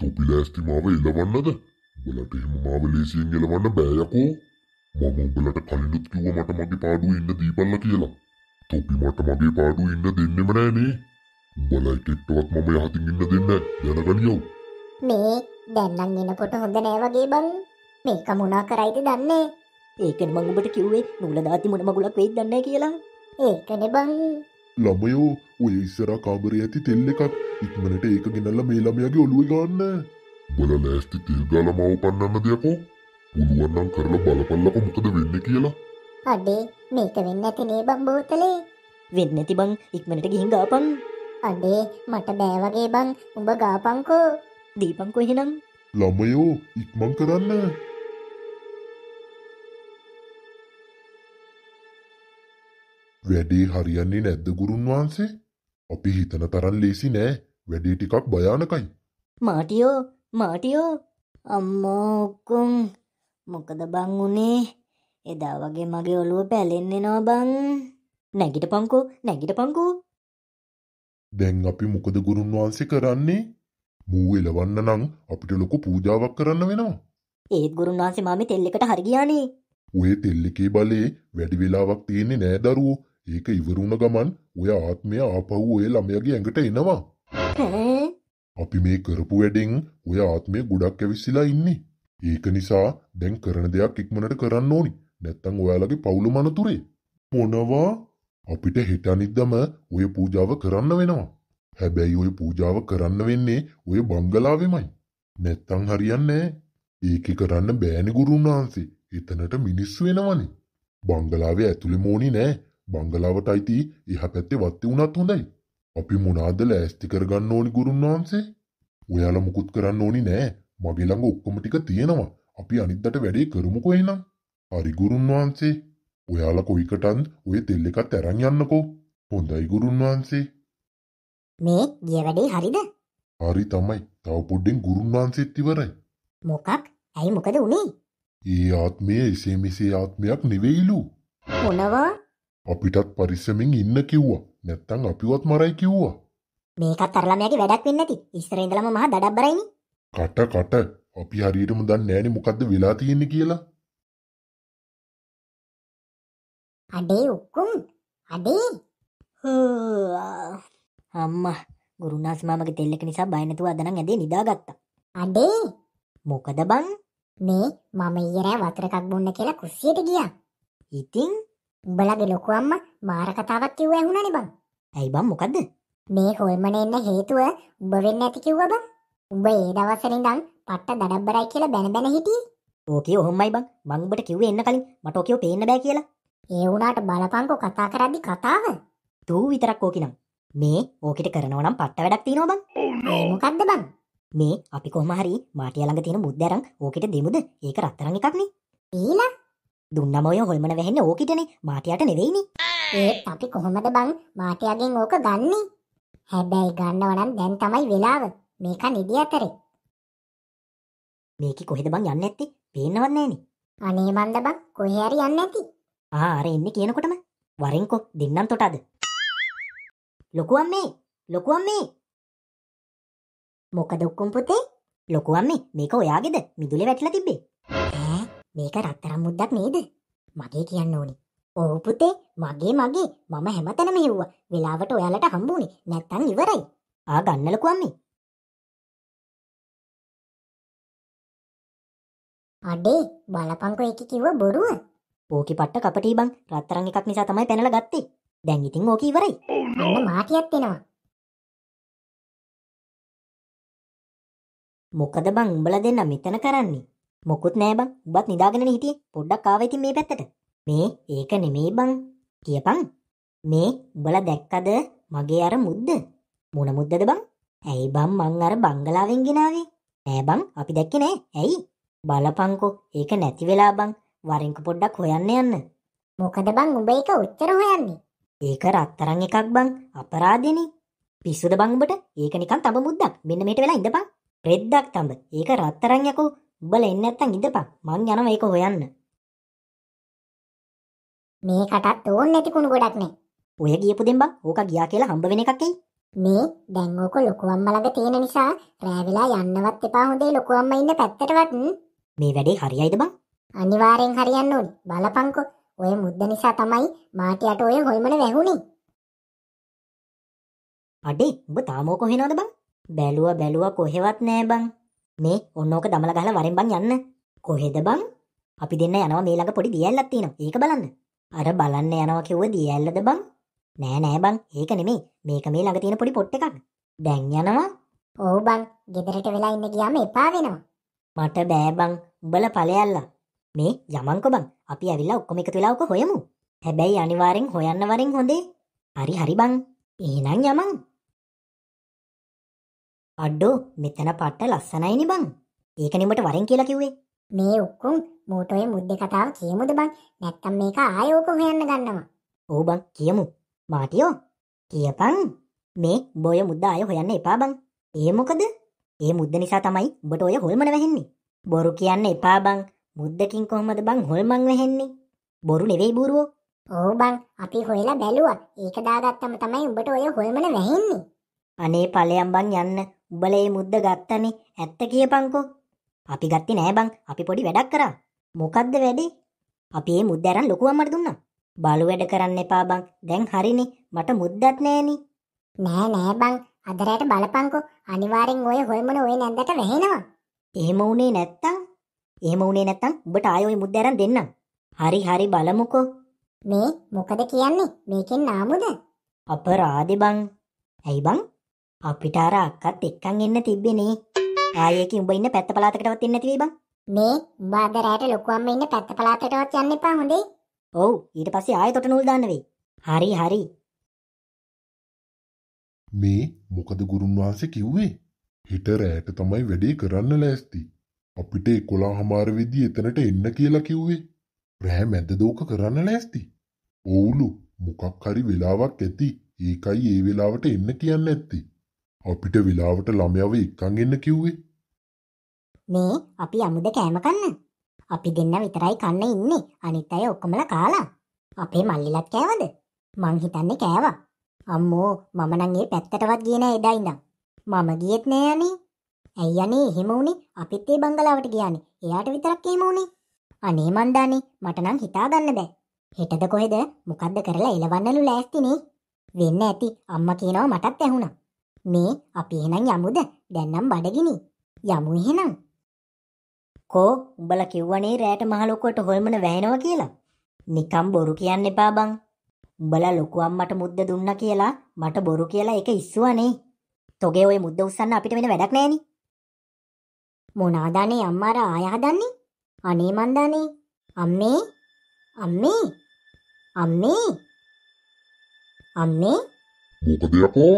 තොපි ලෑස්ති මාව එලවන්නද බලට එහෙම මාව ලේසියෙන් එලවන්න බෑයකෝ මම උඹලට කලිනුත් කිව්ව මට මගේ පාඩුව ඉන්න දීපල්ල කියලා තොපි මට මගේ පාඩුව ඉන්න දෙන්නෙම නෑනේ උඹලයි කෙට්ටුවත් මම යහතින් ඉන්න දෙන්න දැනගනියෝ මේ දැන්නන් එනකොට හොඳ නෑවගේ බං මේක මුණා කරයිද දන්නේ ඒකන මංගුමට කිව්වේ නුලදාති මොන මගුලක් වෙයි දන්න කියලා ඒකන බං ළමයෝ ඔය ඉස්සර කාමරය ඇති තෙල්ල එකක් ඉක්මනට ඒක ගෙනල්ල මේ ළමයාගේ ඔලුව ගන්න බොල ලෑස්ති තිල්ගාල මව පන්නන්න දෙයකෝ පුළුවන්නම් කරලා බලපල්ලක මොකද වෙන්න කියලා අඩේ මේක වෙන්න ඇතිනේ බම්බෝතලේ වෙන්න ඇති බං ඉක්මනට ගිහින් ගාපන් අඩේ මට බෑවගේ බං උඹ ගාපංකෝ දීපංකෝ එහෙනම් ළමයෝ ඉක්මං කරන්න වැඩේ හරියන්නේ නැද්ද ගුරුන් වහන්සේ අපි හිතන තරන් ලේසි නෑ වැඩේ ටිකක් භයානකයි මාටියෝ මාටියෝ අම්මෝකුම් මොකද බං වුනේ එදා වගේ මගේ ඔළුව පැලෙන්නෙනවා බං නැගිට පංකෝ නැගිට පංකෝ දැන් අපි මොකද ගුරුන් වහන්සේ කරන්නේ මූ එලවන්න නම් අපිට ලොකු පූජාවක් කරන්න වෙනවා ඒත් ගුරුන් වහන්සේ මාමේ තෙල්ලෙකට හරිගියානේ ඔය තෙල්ලෙකේ බලේ වැඩි වෙලාවක් තියෙන්නේ නෑ දරුවෝ ඒක ඉවරුණ ගමන් ඔය ආත්මය ආපහු ඔය ළමයාගේ ඇඟට එනවා අපි මේ කරපු වැඩෙන් ඔය ආත්මය ගොඩක් ඇවිස්සිලා ඉන්නේ. ඒක නිසා දැන් කරන දෙයක් ඉක්මනට කරන්න ඕනි නැත්තං ඔයාලගේ පවුලු මනතුරේ. මොනවා අපිට හිටනිද්දම ඔය පූජාව කරන්න වෙනවා. හැබැයි ඔය පූජාව කරන්න වෙන්නේ ඔය බංගලාවෙමයි. නැත්තං හරියන්නේ ඒක කරන්න බෑනි ගුරුන් වහන්සේ එතනට මිනිස් වෙනවනේ. බංගලාවේ ඇතුළේ මෝනි නෑ බංගලාවට අයිති ඉහ පැත්තේ වත්තේ වුණත් හොඳයි. අපි මොනාද ලෑස්ති කරගන්න ඕනි ගුරුන් වහන්සේ ඔයාල මුකුත් කරන්න ඕනි නෑ මගේ ළඟ ඔක්කොම ටික තියෙනවා අපි අනිද්දට වැඩේ කරමුකෝ එහෙනම් හරි ගුරුන් වහන්සේ ඔයාල කොයිකටන් ඔය තෙල් එකත් අරන් යන්නකෝ හොඳයි ගුරුන් වහන්සේ මේ ගිය වැඩේ හරිද හරි තමයි තව පොඩ්ඩෙන් ගුරුන් වහන්සේත් ඉවරයි මොකක් ඇයි මොකද උනේ ඒ ආත්මය එසේ මෙසේ ආත්මයක් නෙවෙයිලු මොනවා අපිටත් පරිස්සමින් ඉන්න කිව්වා නැත්තං අපිවත් මරයි කිව්වා මේකත් අරළමයාගේ වැඩක් වෙන්න ඇති ඉස්සර ඉඳලම මහා දඩබ්බරයිනි කට කට අපි හරියටම දන්නේ නෑනේ මොකද්ද වෙලා තියෙන්නේ කියලා අඩේ උක්කුම් අඩේ අම්මා ගුරුනාස් මාමගේ තෙල්ලක නිසා බය නැතුව අද නම් ඇඳේ නිදාගත්තා. අඩේ මොකද බං? මේ මම ඊයරෑ වතුර එකක් බොන්න කියලා කුස්සියට ගියා. ඉතින් උඹලගේ ලොකු අම්මා මාර කතාවක් කිව්ව ඇහුණනේ බං. ඇයි බං මොකද්ද? මේ හොල්මන එන්න හේතුව උඹ වෙන්න ඇති කිව්වා බං. උඹ ඒ දවස්වල ඉඳන් පට්ට දඩබ්බරයි කියලා බැන බැන හිටියේ. ඕකේ ඔහොමයි බං. මං උඹට කිව්වේ එන්න කලින් මට ඕකේව පේන්න බෑ කියලා. ඒ වුණාට බලපංකෝ කතා කරද්දි කතාව. තූ විතරක් ඕකිනම්. මේ ඕකිට කරනවා නම් පට්ට වැඩක් තියෙනවා බං. Oh මොකද්ද බං? මේ අපි කොහොම හරි මාටියා ළඟ තියෙන මුද්දරන් ඕකිට දෙමුද? ඒක රත්තරන් එකක්නේ. ඊළඟ දුන්නම ඔය හොල්මන වැහෙන්න ඕකිටනේ මාටයට නෙවෙයිනි. ඒ අපි කොහොමද බං මාටයගෙන් ඕක ගන්නේ? හැබැයි ගන්නවනම් දැන් තමයි වෙලාව. මේක නිදි අතරේ. මේක කොහෙද බං යන්න ඇත්තේ? පේන්නවත් නෑනේ. අනේ මන්ද බං කොහේ හරි යන්න ඇති. ආ අර එන්නේ කියනකොටම වරෙන්කො දෙන්නම් තොට අද. ලොකු අම්මේ ලොකු අම්මේ මොකද ඔක්කොම පුතේ? ලොකු අම්මේ මේක ඔයාගේද? මිදුලේ වැටිලා තිබ්බේ. ඈ මේක රත්තරම් මුද්දක් නේද? මගේ කියන්න ඕනි. ඕ පුතේ මගේ මගේ මම හැමතැනම හෙව්වා. වෙලාවට ඔයාලට හම්බුනේ නැත්තම් ඉවරයි. ආ ගන්නලකෝ අම්මේ. අඩේ බලපංකෝ එක කිව්ව බොරුව. ඕකි පට්ට කපටී බං රත්තරන් එකක් නිසා තමයි පැනලා ගත්තේ. දැන් ඉතින් ඕක ඉවරයි. Oh අන්න මාටියක් එනවා. මොකද බං උඹලා දෙන්න මෙතන කරන්නේ? මොකුත් නෑ බං උබත් නිදාගෙනන හිටියේ පොඩ්ඩක් ආවා ඉතින් මේ පැත්තට මේ ඒක නෙමෙයි බං කියපන් මේ උඹලා දැක්කද මගේ අර මුද්ද මොන මුද්දද බං ඇයි බං මං අර බංගලාවෙන් ගෙනාවේ නෑ බං අපි දැක්කේ නෑ ඇයි බලපංකෝ ඒක නැති වෙලා බං වරින්ක පොඩ්ඩක් හොයන්න යන්න මොකද බං උඹ ඒක ඔච්චර හොයන්නේ ඒක රත්තරන් එකක් බං අපරාධෙනේ පිස්සුද බං උඹට ඒක නිකන් තඹ මුද්දක් මෙන්න මෙහෙට වෙලා ඉඳපන් රෙද්දක් තඹ ඒක රත්තරන් යකෝ උඹල එන්න නැත්තම් ඉඳපන්. මං යනවා ඒක හොයන්න. මේකටත් ඕන් නැති කුණු ගොඩක් නේ. ඔය ගියපු දෙම්බා ඕක ගියා කියලා හම්බ වෙන එකක් ඇයි? මේ දැන් ඕක ලොකු අම්මා ළඟ තියෙන නිසා රෑ වෙලා යන්නවත් එපා හොඳේ ලොකු අම්මා ඉන්න පැත්තටවත්. මේ වැඩේ හරියයිද බං? අනිවාර්යෙන් හරියන්න ඕනි. බලපංකෝ. ඔය මුද්ද නිසා තමයි මාටියට ඔය හොයමන වැහුණේ. අඩේ උඹ තාමෝ කොහෙනවද බං? බැලුවා බැලුවා කොහෙවත් නෑ බං. මේ ඔන්න ඕක දමලා ගහලා වරෙන් බං යන්න. කොහෙද බං? අපි දෙන්න යනවා මේ ළඟ පොඩි දියැලක් තියෙනවා. ඒක බලන්න. අර බලන්න යනවා කිව්ව දියැලද බං? නෑ නෑ බං. ඒක නෙමෙයි. මේක මේ ළඟ තියෙන පොඩි පොට් එකක්. දැන් යනවා. ඔව් බං. ගෙදරට වෙලා ඉන්න ගියාම එපා වෙනවා. මට බෑ බං. උඹලා ඵලයල්ලා. මේ යමන්කො බං. අපි ඇවිල්ලා ඔක්කොම එකතු වෙලා ඔක හොයමු. හැබැයි අනිවාර්යෙන් හොයන්න වරෙන් හොඳේ. හරි හරි බං. එහෙනම් යමන්. අඩ්ඩෝ මෙතන පට්ට ලස්සනයි නිබං ඒක නිමට වරෙන් කියලා කිව්වේ මේ ඔක්කුම් මෝටෝය මුද්ද කතාව කියමුද බං නැත්තම් මේක ආයෝකෝ හයන්න ගන්නවා ඕ බං කියමු මාටියෝ කියපං මේ බොය මුද්ද අය හොයන්න එපා බං ඒ මොකද ඒ මුද්ද නිසා තමයි ඔබට ඔය හොල්මන වැහෙන්නේ බොරු කියන්න එපා බං මුද්දකින් කොහොමද බං හොල්මන් වැහෙන්නේ බොරු නෙවෙයි බූරුවෝ ඕ බං අපි හොයලා බැලුවා ඒක දාගත්තම තමයි උඹට ඔය හොල්මන වැහෙන්නේ අනේ ඵලයන් බං යන්න උඹලේ මුද්ද ගත්තනේ ඇත්ත කියපංකෝ. අපි ගත්තේ නෑ බං. අපි පොඩි වැඩක් කරා. මොකද්ද වැඩේ? අපි මේ මුද්ද අරන් ලොකු අම්මට දුන්නා. බලු වැඩ කරන්න එපා බං. දැන් හරිනේ. මට මුද්දක් නෑනේ. නෑ නෑ බං. අදරයට බලපංකෝ. අනිවාර්යෙන් ඔය හොයමන ඔය නැන්දට වැහෙනවා. එහෙම වුණේ නැත්තම් එහෙම වුණේ නැත්තම් උඹට ආයෙ ওই මුද්ද අරන් දෙන්නම්. හරි හරි බලමුකෝ. මේ මොකද කියන්නේ? මේකෙන් නාමුද? අපරාදේ බං. ඇයි බං? අපිට අර අක්කත් එක්කන් එන්න තිබ්බෙනේ. ආයෙක උඹ ඉන්න පැත්ත පළාතකටවත් එන්න නැති වෙයි බං. මේ උඹ අද රැට ලොකු අම්ම ඉන්න පැත්ත පළාතකටවත් යන්න එපා හොඳේ. ඔව් ඊට පස්සේ ආයෙ තොට නූල් දාන්න වෙයි. හරි හරි. මේ මොකද ගුරුන් වහන්සේ කිව්වේ? හිට රැට තමයි වැඩේ කරන්න ලෑස්ති. අපිට 11 හමාර වෙදී එතනට එන්න කියලා කිව්වේ. රෑ මැද දෝක කරන්න ලෑස්ති. ඕවුලු මොකක් හරි වෙලාවක් ඇති. ඒකයි ඒ වෙලාවට එන්න කියන්න ඇත්තේ. අපිට වෙලාවට ළමයාව එක්කන් එන්න කිව්වේ. මේ අපි අමුද කෑම කන්න. අපි දෙන්න විතරයි කන්න ඉන්නේ. අනිත් අය ඔක්කොමලා කාලා. අපේ මල්ලිලත් කෑවද? මං හිතන්නේ කෑවා. අම්මෝ මම නම් ඒ පැත්තටවත් ගියේ නෑ එදා ඉඳන්. මම ගියෙත් නෑ අනේ. ඇයි අනේ එහෙම වුනේ? අපිත් ඒ බංගලාවට ගියානේ. එයාට විතරක් එහෙම වුනේ. අනේ මන්දානේ මට නම් හිතා ගන්න බෑ. හෙටද කොහෙද මොකද්ද කරලා එලවන්නලු ලෑස්තිනේ. වෙන්න ඇති අම්මා කියනවා මටත් ඇහුණා. මේ අපි එහෙනම් යමුද දැන්නම් බඩගිනි යමු එහෙනම් කෝ උඹල කිව්වනේ රෑට මහලොකුවට හොල්මන වැහෙනවා කියලා නිකම් බොරු කියන්න එපා බං උඹලා ලොකු අම්මට මුද්ද දුන්නා කියලා මට බොරු කියලා ඒක ඉස්සුවනේ තොගේ ওই මුද්ද උස්සන්න අපිට වෙන වැඩක් නෑනේ මොනාදානේ අම්මාර ආය හදන්නේ අනේ මන්දානේ අම්මේ අම්මේ අම්මේ අම්මේ මොකද යකෝ